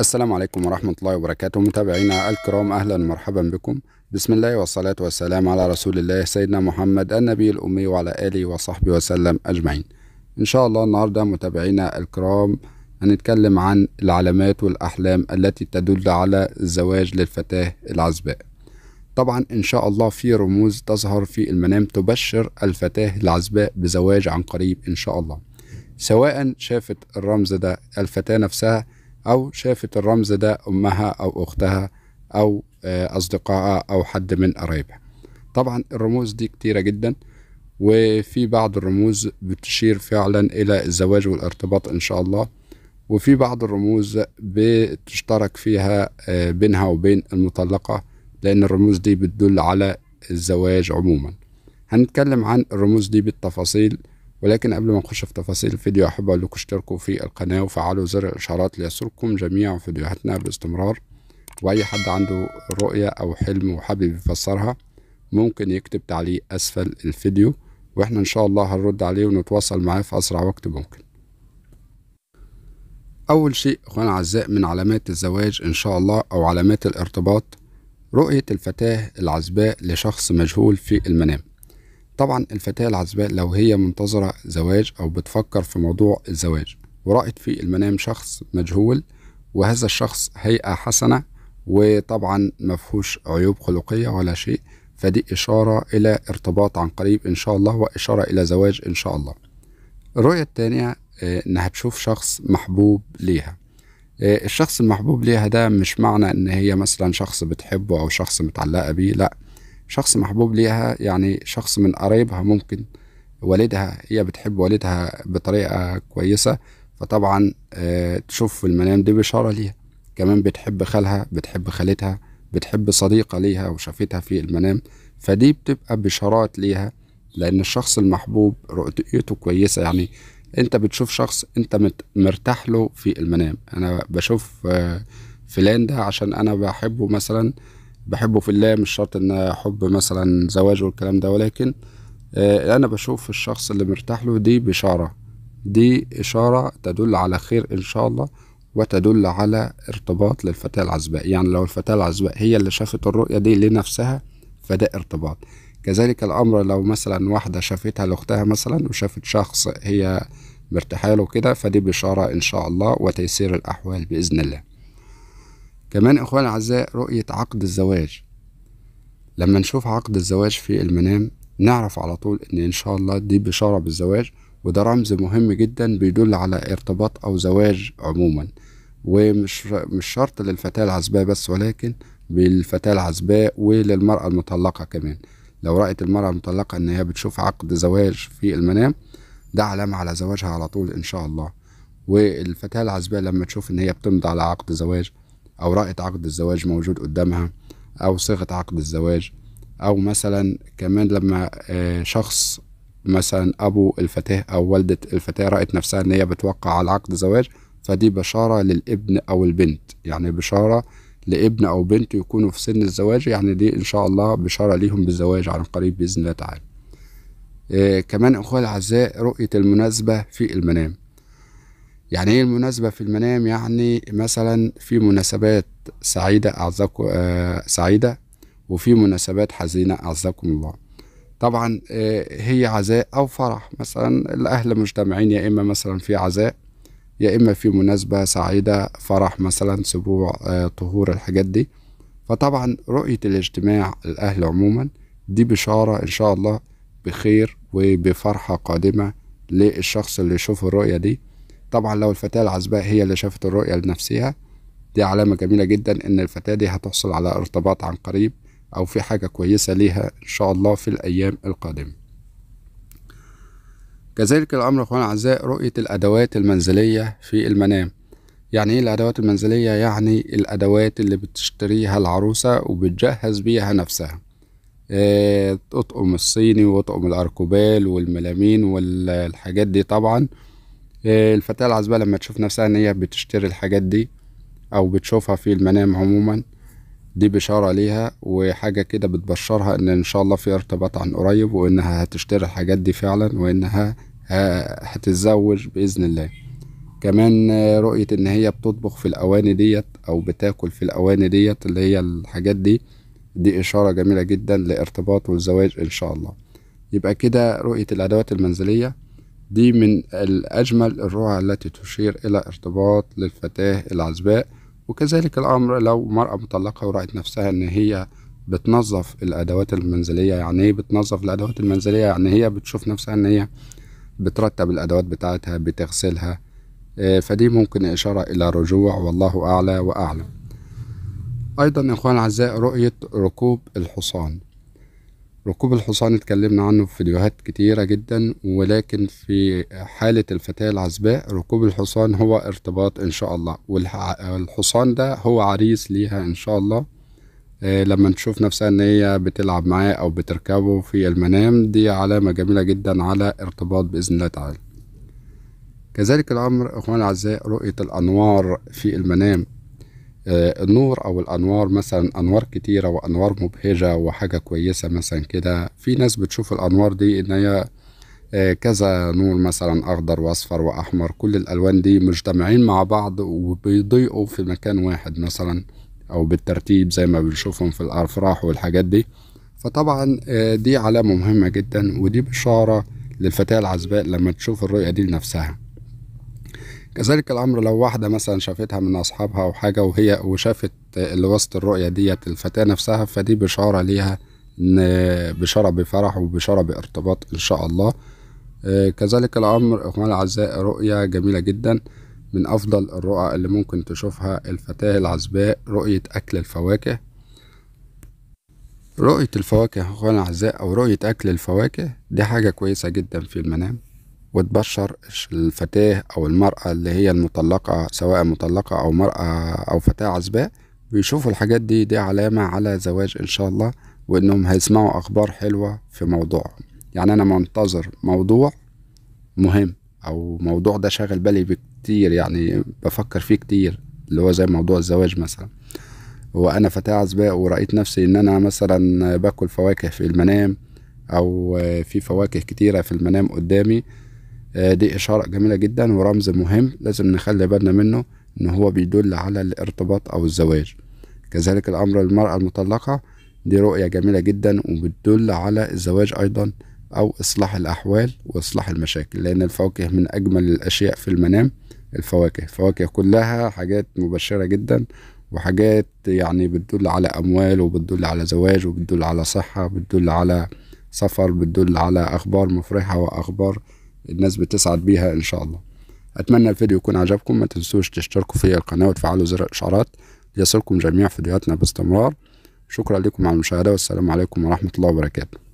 السلام عليكم ورحمة الله وبركاته متابعينا الكرام أهلا ومرحبا بكم بسم الله والصلاة والسلام على رسول الله سيدنا محمد النبي الأمي وعلى آله وصحبه وسلم أجمعين إن شاء الله النهاردة متابعينا الكرام هنتكلم عن العلامات والأحلام التي تدل على الزواج للفتاة العزباء طبعا إن شاء الله في رموز تظهر في المنام تبشر الفتاة العزباء بزواج عن قريب إن شاء الله سواء شافت الرمز ده الفتاة نفسها أو شافت الرمز ده أمها أو أختها أو آه، أصدقائها أو حد من قرايبها طبعا الرموز دي كتيرة جدا وفي بعض الرموز بتشير فعلا إلى الزواج والارتباط إن شاء الله وفي بعض الرموز بتشترك فيها آه، بينها وبين المطلقة لأن الرموز دي بتدل على الزواج عموما هنتكلم عن الرموز دي بالتفاصيل ولكن قبل ما نخش في تفاصيل الفيديو أحب أقول لكم اشتركوا في القناة وفعلوا زر الإشعارات ليصلكم جميع فيديوهاتنا باستمرار وأي حد عنده رؤية أو حلم وحابب يفسرها ممكن يكتب تعليق أسفل الفيديو وإحنا إن شاء الله هنرد عليه ونتواصل معاه في أسرع وقت ممكن أول شيء أخوانا أعزاء من علامات الزواج إن شاء الله أو علامات الارتباط رؤية الفتاة العزباء لشخص مجهول في المنام طبعا الفتاة العزباء لو هي منتظرة زواج أو بتفكر في موضوع الزواج ورأت في المنام شخص مجهول وهذا الشخص هيئة حسنة وطبعا مفهوش عيوب خلقية ولا شيء فدي إشارة إلى ارتباط عن قريب إن شاء الله وإشارة إلى زواج إن شاء الله الرؤية الثانية آه، إنها تشوف شخص محبوب ليها آه، الشخص المحبوب ليها ده مش معنى إن هي مثلا شخص بتحبه أو شخص متعلقة بيه لأ شخص محبوب ليها يعني شخص من قرايبها ممكن والدها هي بتحب والدها بطريقة كويسة فطبعا آه، تشوف في المنام دي بشارة ليها كمان بتحب خالها بتحب خالتها بتحب صديقة ليها وشافتها في المنام فدي بتبقى بشارات ليها لأن الشخص المحبوب رؤيته كويسة يعني أنت بتشوف شخص أنت مرتاح له في المنام أنا بشوف آه، فلان ده عشان أنا بحبه مثلا بحبه في الله مش شرط ان حب مثلا زواج والكلام ده ولكن آه، انا بشوف الشخص اللي مرتاح له دي بشاره دي اشاره تدل على خير ان شاء الله وتدل على ارتباط للفتاة العزباء يعني لو الفتاة العزباء هي اللي شافت الرؤية دي لنفسها فده ارتباط كذلك الأمر لو مثلا واحدة شافتها لأختها مثلا وشافت شخص هي مرتاحة له كده فدي بشارة إن شاء الله وتيسير الأحوال بإذن الله كمان إخوان الأعزاء رؤية عقد الزواج لما نشوف عقد الزواج في المنام نعرف على طول إن إن شاء الله دي بشارة بالزواج وده رمز مهم جدا بيدل على ارتباط أو زواج عموما ومش مش شرط للفتاة العزباء بس ولكن بالفتاة العزباء وللمرأة المطلقة كمان لو رأت المرأة المطلقة إن هي بتشوف عقد زواج في المنام ده علامة على زواجها على طول إن شاء الله والفتاة العزباء لما تشوف إن هي بتمضي على عقد زواج أو رأية عقد الزواج موجود قدامها أو صيغة عقد الزواج أو مثلا كمان لما آه، شخص مثلا أبو الفتاة أو والدة الفتاة رأت نفسها إن هي بتوقع على عقد زواج فدي بشارة للابن أو البنت يعني بشارة لابن أو بنت يكونوا في سن الزواج يعني دي إن شاء الله بشارة ليهم بالزواج عن قريب بإذن الله تعالى. إيه كمان أخوة الأعزاء رؤية المناسبة في المنام يعني ايه المناسبة في المنام يعني مثلا في مناسبات سعيدة أعزكم آه سعيدة وفي مناسبات حزينة أعزكم الله طبعا آه هي عزاء أو فرح مثلا الأهل مجتمعين يا إما مثلا في عزاء يا إما في مناسبة سعيدة فرح مثلا سبوع آه طهور الحاجات دي فطبعا رؤية الاجتماع الأهل عموما دي بشارة إن شاء الله بخير وبفرحة قادمة للشخص اللي يشوف الرؤية دي طبعا لو الفتاة العزباء هي اللي شافت الرؤية لنفسها دي علامة جميلة جدا إن الفتاة دي هتحصل على ارتباط عن قريب أو في حاجة كويسة ليها إن شاء الله في الأيام القادمة كذلك الأمر أخوان أعزاء رؤية الأدوات المنزلية في المنام يعني إيه الأدوات المنزلية؟ يعني الأدوات اللي بتشتريها العروسة وبتجهز بيها نفسها اطقم آه، الصيني واطقم الأركوبال والملامين والحاجات دي طبعا إيه، الفتاة العزباء لما تشوف نفسها إن هي بتشتري الحاجات دي أو بتشوفها في المنام عموما دي بشارة ليها وحاجة كده بتبشرها إن إن شاء الله في ارتباط عن قريب وإنها هتشتري الحاجات دي فعلا وإنها هتتزوج بإذن الله كمان رؤية إن هي بتطبخ في الأواني ديت أو بتاكل في الأواني ديت اللي هي الحاجات دي دي إشارة جميلة جدا لارتباط والزواج إن شاء الله يبقى كده رؤية الأدوات المنزلية دي من الأجمل الروع التي تشير إلى ارتباط للفتاة العزباء وكذلك الأمر لو مرأة مطلقة ورأت نفسها إن هي بتنظف الأدوات المنزلية يعني إيه بتنظف الأدوات المنزلية يعني هي بتشوف نفسها إن هي بترتب الأدوات بتاعتها بتغسلها آه، فدي ممكن إشارة إلى رجوع والله أعلى وأعلم أيضا إخوان أعزاء رؤية ركوب الحصان ركوب الحصان اتكلمنا عنه في فيديوهات كتيرة جدا ولكن في حالة الفتاة العزباء ركوب الحصان هو ارتباط إن شاء الله والحصان ده هو عريس ليها إن شاء الله آه لما نشوف نفسها إن هي بتلعب معاه أو بتركبه في المنام دي علامة جميلة جدا على ارتباط بإذن الله تعالى كذلك الأمر إخواني الأعزاء رؤية الأنوار في المنام النور او الانوار مثلا انوار كتيره وانوار مبهجه وحاجه كويسه مثلا كده في ناس بتشوف الانوار دي ان هي آه، كذا نور مثلا اخضر واصفر واحمر كل الالوان دي مجتمعين مع بعض وبيضيئوا في مكان واحد مثلا او بالترتيب زي ما بنشوفهم في الافراح والحاجات دي فطبعا آه، دي علامه مهمه جدا ودي بشاره للفتاه العزباء لما تشوف الرؤيه دي لنفسها كذلك الامر لو واحده مثلا شافتها من اصحابها او حاجه وهي وشافت اللي وسط الرؤيه ديت الفتاه نفسها فدي بشاره ليها بشاره بفرح وبشاره بارتباط ان شاء الله آه، كذلك الامر اخواني الاعزاء رؤيه جميله جدا من افضل الرؤى اللي ممكن تشوفها الفتاه العزباء رؤيه اكل الفواكه رؤيه الفواكه اخواني الاعزاء او رؤيه اكل الفواكه دي حاجه كويسه جدا في المنام وتبشر الفتاة أو المرأة اللي هي المطلقة سواء مطلقة أو مرأة أو فتاة عزباء بيشوفوا الحاجات دي دي علامة على زواج إن شاء الله وإنهم هيسمعوا أخبار حلوة في موضوعهم يعني أنا منتظر موضوع مهم أو موضوع ده شاغل بالي بكتير يعني بفكر فيه كتير اللي هو زي موضوع الزواج مثلا وأنا فتاة عزباء ورأيت نفسي إن أنا مثلا باكل فواكه في المنام أو في فواكه كتيرة في المنام قدامي آه، دي إشارة جميلة جدا ورمز مهم لازم نخلي بالنا منه إن هو بيدل على الارتباط أو الزواج كذلك الأمر المرأة المطلقة دي رؤية جميلة جدا وبتدل على الزواج أيضا أو إصلاح الأحوال وإصلاح المشاكل لأن الفواكه من أجمل الأشياء في المنام الفواكه الفواكه كلها حاجات مبشرة جدا وحاجات يعني بتدل على أموال وبتدل على زواج وبتدل على صحة بتدل على سفر بتدل على أخبار مفرحة وأخبار الناس بتسعد بيها ان شاء الله اتمنى الفيديو يكون عجبكم ما تنسوش تشتركوا في القناه وتفعلوا زر الاشعارات ليصلكم جميع فيديوهاتنا باستمرار شكرا لكم على المشاهده والسلام عليكم ورحمه الله وبركاته